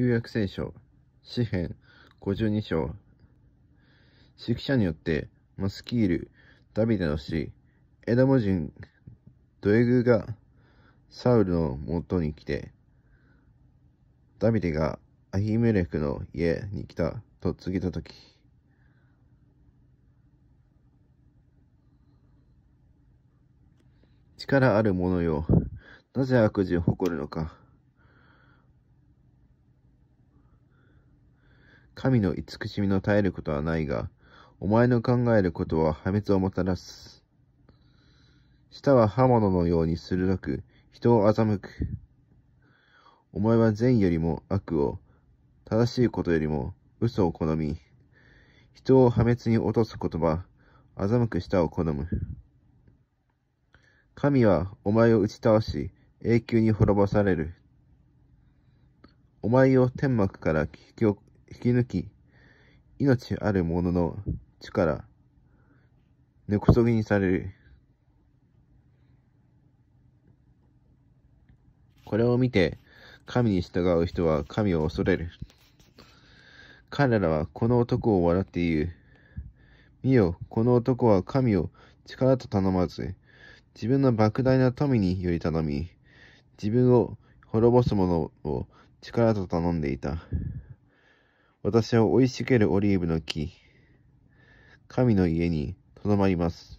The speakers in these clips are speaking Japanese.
旧約聖書、詩編52章。指揮者によって、マスキール、ダビデの死、エダモ人、ドエグがサウルの元に来て、ダビデがアヒメレクの家に来たと告げたとき、力ある者よ、なぜ悪事を誇るのか。神の慈しみの絶えることはないが、お前の考えることは破滅をもたらす。舌は刃物のように鋭く、人を欺く。お前は善よりも悪を、正しいことよりも嘘を好み、人を破滅に落とす言葉、欺く舌を好む。神はお前を打ち倒し、永久に滅ぼされる。お前を天幕から引き引き抜き、命ある者の力、根こそぎにされる。これを見て、神に従う人は神を恐れる。彼らはこの男を笑って言う。見よ、この男は神を力と頼まず、自分の莫大な富により頼み、自分を滅ぼす者を力と頼んでいた。私は生い茂るオリーブの木、神の家にとどまります。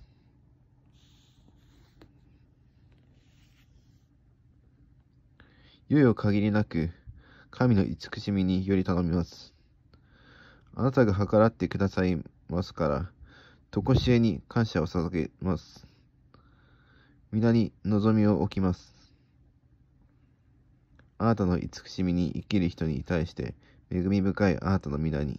よいよ限りなく、神の慈しみにより頼みます。あなたが計らってくださいますから、とこしえに感謝を捧げます。皆に望みを置きます。あなたの慈しみに生きる人に対して、恵み深いあなたの皆に。